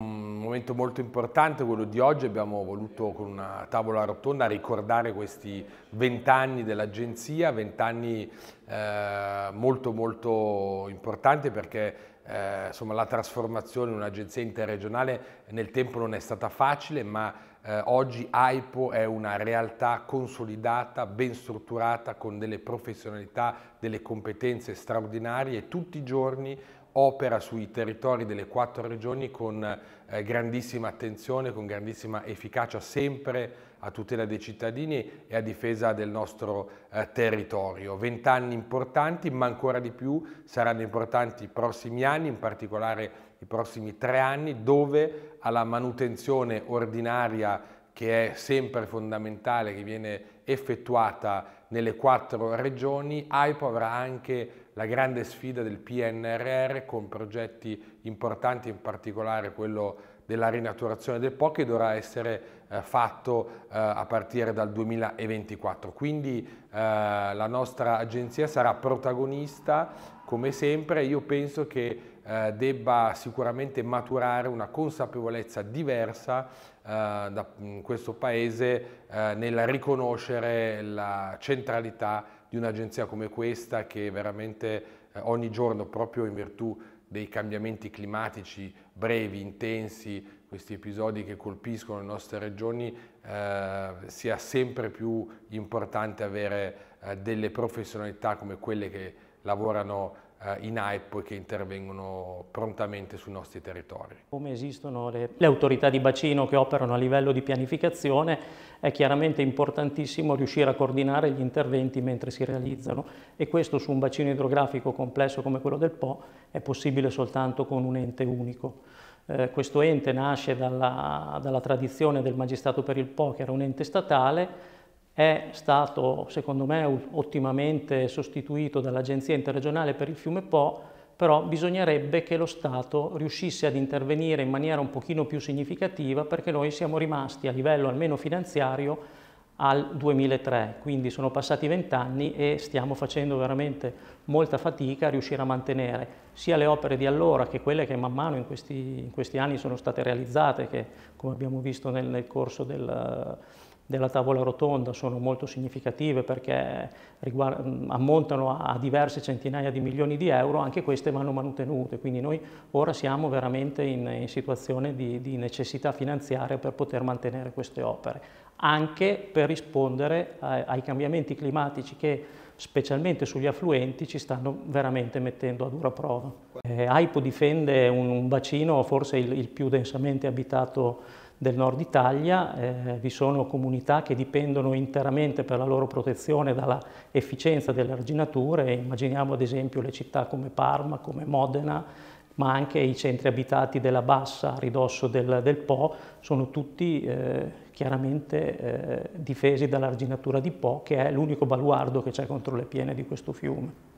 Un momento molto importante quello di oggi, abbiamo voluto con una tavola rotonda ricordare questi vent'anni dell'agenzia, vent'anni eh, molto molto importanti perché eh, insomma, la trasformazione in un'agenzia interregionale nel tempo non è stata facile ma eh, oggi AIPO è una realtà consolidata, ben strutturata con delle professionalità, delle competenze straordinarie tutti i giorni opera sui territori delle quattro regioni con eh, grandissima attenzione, con grandissima efficacia, sempre a tutela dei cittadini e a difesa del nostro eh, territorio. Vent'anni importanti, ma ancora di più saranno importanti i prossimi anni, in particolare i prossimi tre anni, dove alla manutenzione ordinaria che è sempre fondamentale, che viene effettuata nelle quattro regioni, AIPO avrà anche la grande sfida del PNRR con progetti importanti, in particolare quello della rinaturazione del POC che dovrà essere eh, fatto eh, a partire dal 2024. Quindi eh, la nostra agenzia sarà protagonista come sempre. Io penso che debba sicuramente maturare una consapevolezza diversa da questo Paese nel riconoscere la centralità di un'agenzia come questa che veramente ogni giorno proprio in virtù dei cambiamenti climatici brevi, intensi, questi episodi che colpiscono le nostre regioni, eh, sia sempre più importante avere eh, delle professionalità come quelle che lavorano eh, in AIP che intervengono prontamente sui nostri territori. Come esistono le, le, autorità di bacino che operano a livello di pianificazione, è chiaramente importantissimo riuscire a coordinare gli interventi mentre si realizzano e questo su un bacino idrografico complesso come quello del Po è possibile soltanto con un ente unico. Eh, questo ente nasce dalla, dalla tradizione del Magistrato per il Po, che era un ente statale, è stato, secondo me, ottimamente sostituito dall'Agenzia Interregionale per il fiume Po, però bisognerebbe che lo Stato riuscisse ad intervenire in maniera un pochino più significativa perché noi siamo rimasti a livello almeno finanziario al 2003, quindi sono passati vent'anni e stiamo facendo veramente molta fatica a riuscire a mantenere sia le opere di allora che quelle che man mano in questi, in questi anni sono state realizzate, che come abbiamo visto nel, nel corso del, della tavola rotonda sono molto significative perché ammontano a diverse centinaia di milioni di euro, anche queste vanno mantenute, quindi noi ora siamo veramente in, in situazione di, di, necessità finanziaria per poter mantenere queste opere, anche per rispondere a, ai cambiamenti climatici che specialmente sugli affluenti, ci stanno veramente mettendo a dura prova. Eh, AIPO difende un, un bacino forse il, il più densamente abitato del nord Italia, eh, vi sono comunità che dipendono interamente per la loro protezione dalla efficienza delle arginature, immaginiamo ad esempio le città come Parma, come Modena, ma anche i centri abitati della Bassa, a ridosso del, del Po, sono tutti eh, chiaramente eh, difesi dall'arginatura di Po, che è l'unico baluardo che c'è contro le piene di questo fiume.